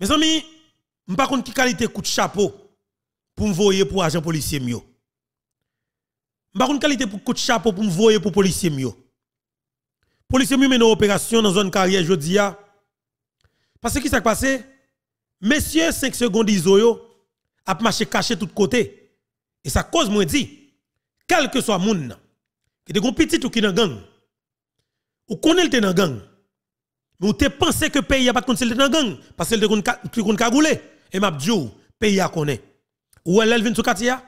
Mes amis, je ne sais pas qui qualité coup de chapeau pour me voyer pour agent policier mieux. Je ne sais pas qualité pour coup de chapeau pour me voyer pour policier mieux. Policier mieux mène une opération dans zone carrière dis. Ah. Parce que qu'est-ce qui s'est passé? Messieurs 5 secondes iso a marché caché tout côté. Et ça cause moi dit, quel que soit monde qui est un petit ou qui est dans gang, ou qui est dans gang, vous te pensez que le pays n'a pas de conseil dans gang parce qu'il est cagoulé. Et m'a dit, le pays a connu. Ou elle vient sur Katia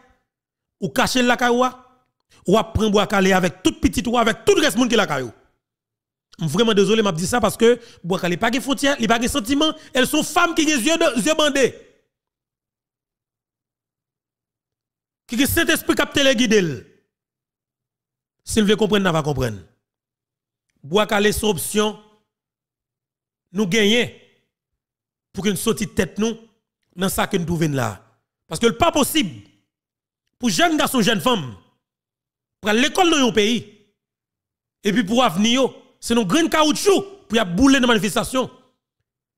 ou cacher la caoua, ou prendre bois calé avec toute petite ou avec tout le reste monde qui la suis Vraiment désolé, m'a dit ça parce que bois calé pas de frontières, il pas de sentiments, elles sont femmes qui ont les yeux bandés. Qui ont cet esprit qui a téléguidé. S'il veut comprendre, vous pas comprendre. Bois calé son option nous gagnons pour que nous sortions tête nous dans ça que nous trouvons là. Parce que le pas possible pour jeunes garçons, jeunes femmes, pour l'école dans un pays, et puis pour l'avenir, c'est nos grand caoutchouc pour y bouler dans manifestation.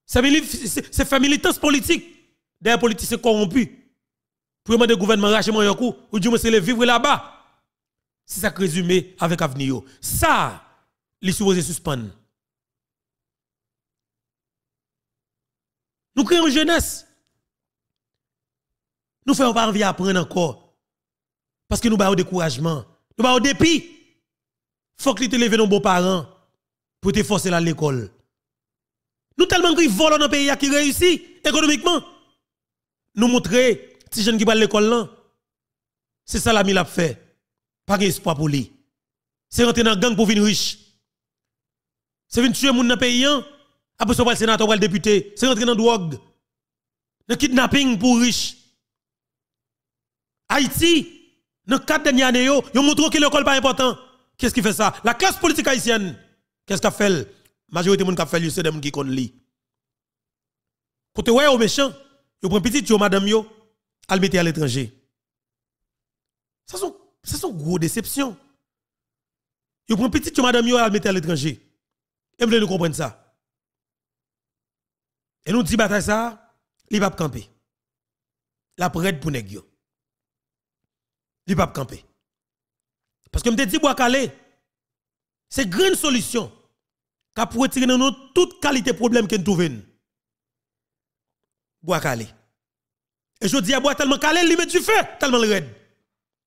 C'est faire militance politique des politiciens corrompus. Pour demander au gouvernement rachement mon yoko, ou du moins c'est le vivre là-bas. C'est ça que résumé avec avenir. Ça, les supposés suspendent. Nous créons une jeunesse. Nous faisons pas envie d'apprendre encore. Parce que nous avons découragement. Nous avons dépit. Faut que te lever nos beaux-parents pour te forcer à l'école. Nous tellement qu'ils volent dans le pays qui réussit économiquement. Nous montrer ces jeunes qui parlent l'école là. C'est ça l'ami l'a fait. Pas espoir pour lui. C'est rentrer dans la gang pour venir riche. C'est venir tuer les monde dans le pays. Hein. Après pas le sénateur, le député, c'est rentrer dans la drogue, dans le kidnapping pour riches. Haïti, dans quatre dernières années, ils montré que l'école pas important. Qu'est-ce qui fait ça La classe politique haïtienne, qu'est-ce qu'elle fait La majorité des gens qui fait, c'est des gens qui connaissent. Quand tu un méchant, tu prends petit, madame, yo, elle le à l'étranger. Ça sont, ça sont gros déceptions. Tu prends petit, tu madame, yo, à le à l'étranger. Et vous voulez comprendre ça. Et nous dit bataille ça, il va camper. La prête pour nèg yo. Il va camper. Parce que me dit bois calé, c'est grande solution qui pour retirer dans nous toute qualité problème que nous trouvons. Bois calé. Et je dis à bois tellement calé, il met du fait tellement raide.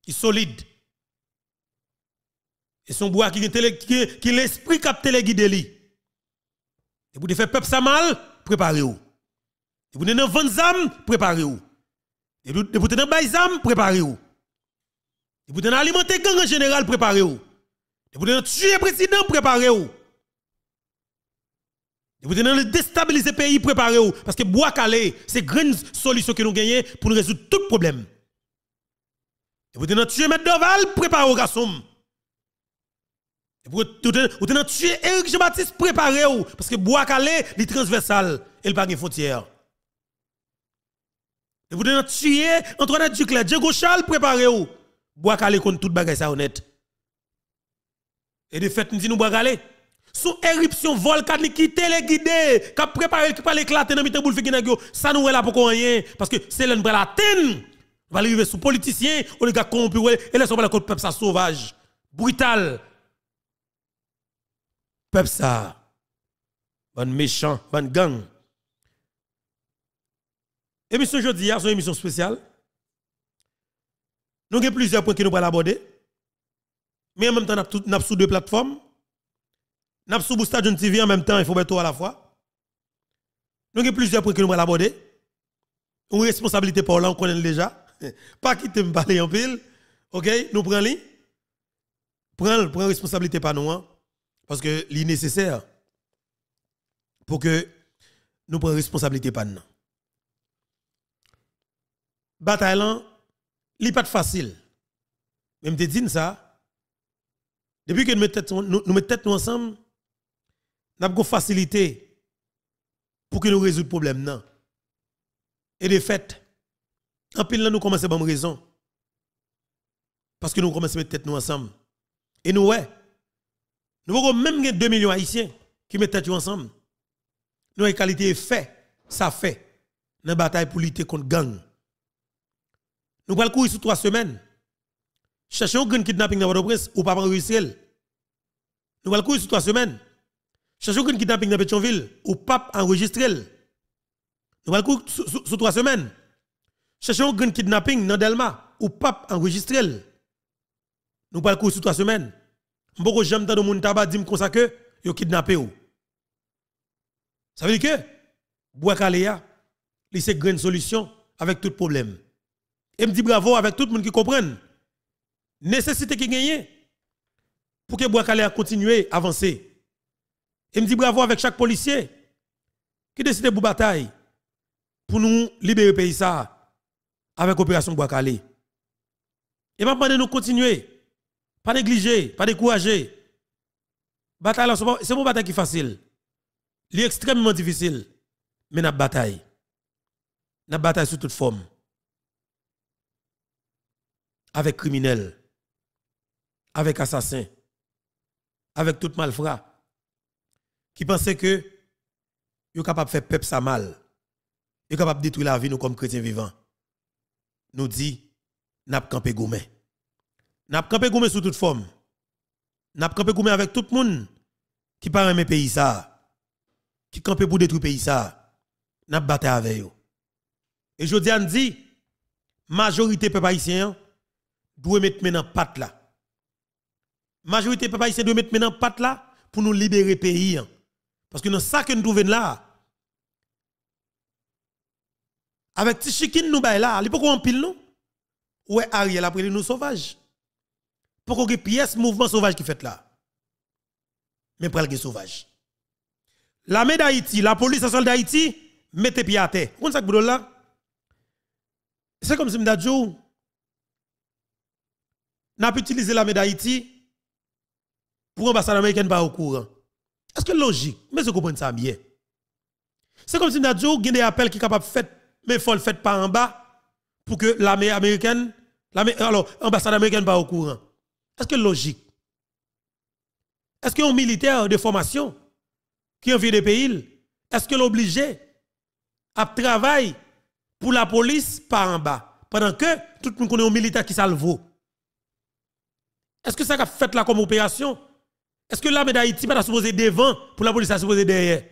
Il est solide. Et son bois qui est l'esprit qui a téléguidé lui. Et vous devez peuple ça mal préparez-vous. Et vous dans 20 zam, préparez-vous. Et vous dans 20 préparez-vous. Et vous dans alimenter gang en général, préparez-vous. Et vous dans tuer président, préparez-vous. Et vous dans déstabiliser le pays, préparez-vous. Parce que bois calé, c'est grande solution que nous gagnons pour nous résoudre tout problème. Et vous dans tuer M. Doval, préparez-vous, garçon. Vous t'en tuer Eric Jean-Baptiste préparé ou, parce que bois calé, il transversal, il pas une frontière. Et vous devez tuer Antoine Duclair, Diego Charles préparé ou, bois calé contre toute bagaille ça honnête. Et de fait, nous disons bois calé. sous éruption volcanique qui téléguidée, qui a préparé, qui pas éclater dans le boule de ça nous est là pour rien. Parce que c'est l'un de la tête. Va arriver sous politicien, gars corrompu, et là, on va la côte peuple ça sauvage, brutal peuple ça, méchant, bon gang. Émission aujourd'hui, c'est une émission spéciale. Nous avons plusieurs points que nous allons aborder. Mais en même temps, nous avons deux plateformes. Nous avons sous de TV en même temps, il faut mettre tout à la fois. Nous avons plusieurs points que nous allons aborder. Une responsabilité pour là, on connaît déjà. Pas quitter me parler en pile. OK, nous prenons les. Prenons responsabilité par nous. Hein. Parce que c'est nécessaire pour que nous prenions responsabilité pas nous. Bataille là, n'est pas facile. Mais Je te dis ça, depuis que nous mettons nous, tête ensemble, nous avons facilité pour que nous résoudions le problème. Et de fait, en pile nous commençons à avoir raison. Parce que nous commençons à mettre tête nous ensemble. Et nous, ouais. Nous avons même 2 millions haïtiens qui mettent tête ensemble. Nous avons qualité fait, ça fait, dans bataille pour lutter contre gang. Nous allons courir sur trois semaines. cherchons un grand kidnapping dans votre presse ou pas enregistré. Nous allons courir sur trois semaines. cherchons un grand kidnapping dans Pétionville ou pas enregistrer. Nous allons courir sur trois semaines. cherchons un grand kidnapping dans Delma ou pas enregistrer. Nous allons courir sur trois semaines. Mboko j'aime tant de moun tabac me comme ça yo kidnappé ou. Ça veut dire que a li une grande solution avec tout problème. Et me dit bravo avec tout le monde qui comprenne. Nécessité qui gagne pour que Boakalea continue à avancer. Et me dit bravo avec chaque policier qui décide pour bataille pour nous libérer le pays ça avec opération Bouakale. Et m'a demandé nous continuer pas négliger, pas décourager. Bataille, c'est une bataille qui est facile. Elle est extrêmement difficile. Mais la bataille. La bataille sous toute forme. Avec criminels. Avec assassins. Avec tout malfrat. Qui pensait que vous capable de faire peuple ça mal. Vous capable de détruire la vie nous comme chrétiens vivants. Nous dit, n'a pas campé gourmet. N'a campé goumé sous toute forme. N'a campé goumé avec tout le monde qui parle mes pays ça. Qui campé pour détruire pays ça. N'a battu avec eux. Et je dis à la majorité peuple haïtien doit mettre maintenant patte là. Majorité peuple haïtien doit mettre maintenant patte là pour nous libérer pays hein. parce que dans ça que nous trouvons là avec Tichikin nous bail là, il peut qu'on pile nous. Ouais, Ariel après nous sauvages pour qu'on ait pièce mouvement sauvage qui fait là. Mais pour le sauvage. L'armée d'Haïti, la police nationale d'Haïti, mettez pied à terre. comme ça que là. C'est comme si m'dadjou n'a pas utilisé main d'Haïti pour l'ambassade américaine pas au courant. Est-ce que logique Mais je comprends ça bien. C'est comme si m'dadjou a des appels qui capable faire, mais faut le faire par en bas pour que l'armée américaine alors l'ambassade américaine pas au courant. Est-ce que logique? Est-ce qu'un militaire de formation qui vient de pays, est-ce que obligé à travailler pour la police par en bas? Pendant que tout le monde connaît un militaire qui vaut Est-ce que ça a fait la comme opération? Est-ce que l'armée d'Haïti pas supposé devant pour la police à supposé derrière?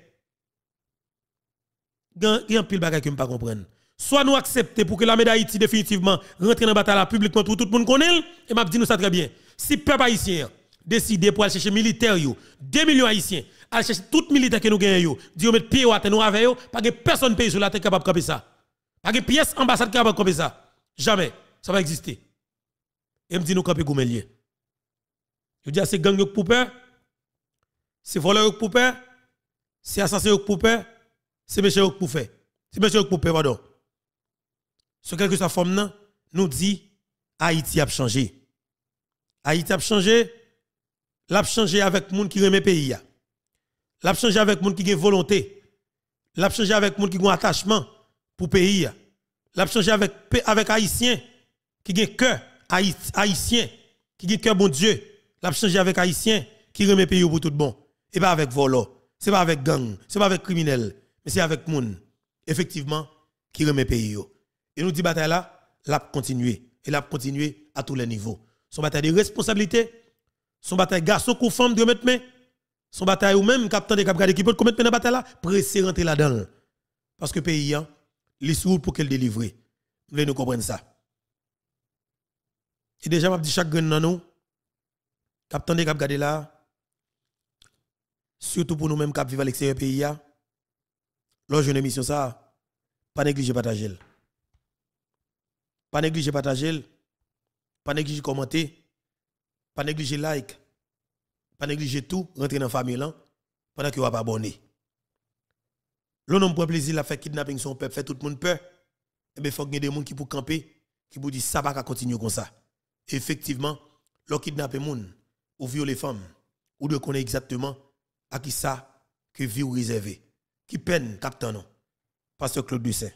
Il y a un pile bagage que ne comprends pas. Soit nous accepter pour que l'armée d'Haïti définitivement rentre dans la bataille publiquement pour tout le monde connaît, et m'a dit nous ça très bien. Si peuple haïtien décide pour aller chercher militaires, 2 millions haïtiens, aller chercher tout militaire que nous gagnons, dire met pied à terre, nous avec pas que personne pays sur la terre capable de camper ça. Pas que pièce ambassade capable de camper ça. Jamais. Ça va exister. Et me dit nous camper Goumelier. Je dis à ces gangs pour peur, c'est voleur pour peur, c'est assassin pour peur, c'est méchant pour faire. C'est méchant pour peur, pardon. Sur quelque sa forme, nous dit Haïti a changé. Haïti a changé, l'a changé avec monde qui remet pays L'a changé avec monde qui a volonté. L'a changé avec monde qui a attachement pour pays L'a changé avec avec haïtiens qui a cœur haïtien qui a cœur bon Dieu. L'a changé avec haïtien qui remet pays pour tout bon et pas avec volo, c'est pas avec gang, c'est pas avec criminel, mais c'est avec monde effectivement qui remet pays Et nous disons bataille là, l'a continué. et l'a continué à tous les niveaux. Son bataille de responsabilité. Son bataille garçon ou femme de mettre main. Son bataille ou même capitaine de cap qui peut commettre dans la bataille là, pressé rentrer là-dedans. Parce que pays, il hein, les pour qu'elle délivre. Vous voulez nous comprendre ça. Et déjà, m'a dit chaque gagne. dans nous, capitaine de cap là, surtout pour nous-mêmes qui vivons à l'extérieur du pays, hein, lors une émission ça, pas négliger partager. Pas négliger partager pas négliger commenter, pas négliger like, pas négliger tout, rentrer dans la famille là, pendant que vous pas abonné. Le pas plaisir, à faire kidnapping son peuple, fait tout le monde peur. Et eh faut il y ait des gens qui pour camper, qui vous dire ça va pas continuer comme ça. effectivement, le les gens, ou les femmes, ou de connaître exactement à qui ça que vie ou réservé. Qui peine, captain non. Pasteur Claude Dussin.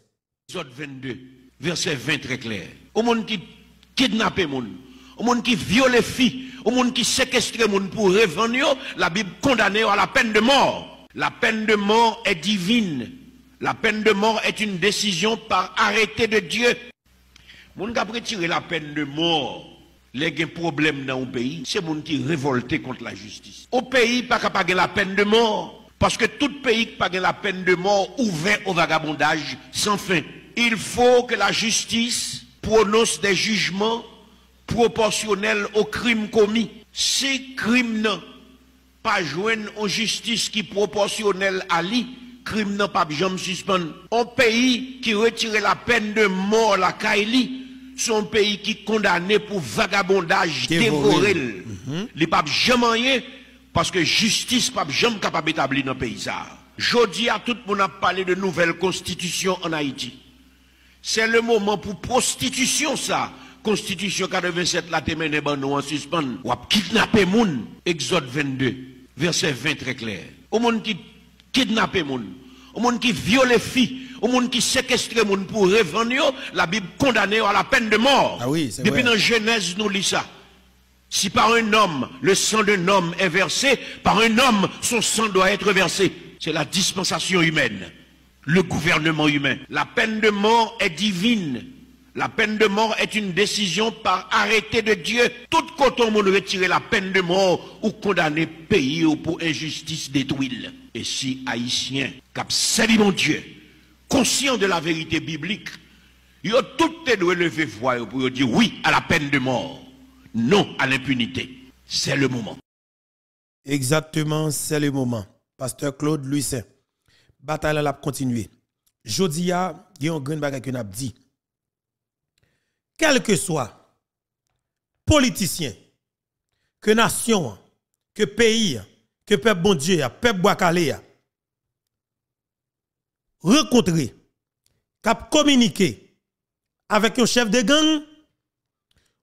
22, verset 20 très clair. Au monde qui kidnapper moun, au monde qui viole filles, au monde qui séquestre moun pour revendre, la Bible condamne à la peine de mort. La peine de mort est divine. La peine de mort est une décision par arrêté de Dieu. Moun qui a la peine de mort, les problèmes dans un pays, c'est moun qui révolté contre la justice. Au pays, pas capable la peine de mort. Parce que tout pays qui pague la peine de mort ouvert au vagabondage sans fin. Il faut que la justice prononce des jugements proportionnels aux crimes commis. Si ne sont pas joindre en justice qui proportionnelle à lui, crime n'a pas jamais suspendre. Un pays qui retire la peine de mort la Kaili, son pays qui condamné pour vagabondage, dévoré. Il ne mm-hmm. Les papes jamais rien parce que justice pas jamais capable d'établir dans le pays. dis à tout le monde a parlé de nouvelle constitution en Haïti c'est le moment pour prostitution ça. Constitution 87 la témène banou en suspens. Ou kidnapper moun. Exode 22, verset 20 très clair. Au monde qui kidnappe moun, au monde qui viole filles, au monde qui séquestre moun pour revendre, la Bible condamne à la peine de mort. Ah Depuis dans Genèse nous lisons ça. Si par un homme, le sang d'un homme est versé, par un homme, son sang doit être versé. C'est la dispensation humaine le gouvernement humain. La peine de mort est divine. La peine de mort est une décision par arrêté de Dieu. Tout coton on retirer la peine de mort ou condamner pays ou pour injustice détruite. Et si Haïtiens, cap mon Dieu, conscient de la vérité biblique, ils ont tout levé lever voix pour dire oui à la peine de mort, non à l'impunité. C'est le moment. Exactement, c'est le moment. Pasteur Claude Lucin bataille la continuer. Jodi a, a que dit. Quel que soit politicien que nation, que pays, que peuple bon Dieu, peuple Boakale rencontrer, cap communiquer avec un chef de gang,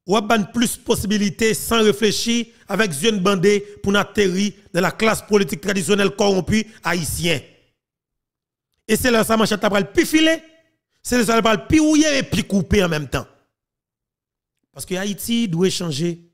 ou ban plus possibilités sans réfléchir avec une bandé pour atterrir dans la classe politique traditionnelle corrompue haïtienne. Et c'est là ça marche à le plus filé, c'est là ça le plus et plus coupé en même temps. Parce que Haïti doit changer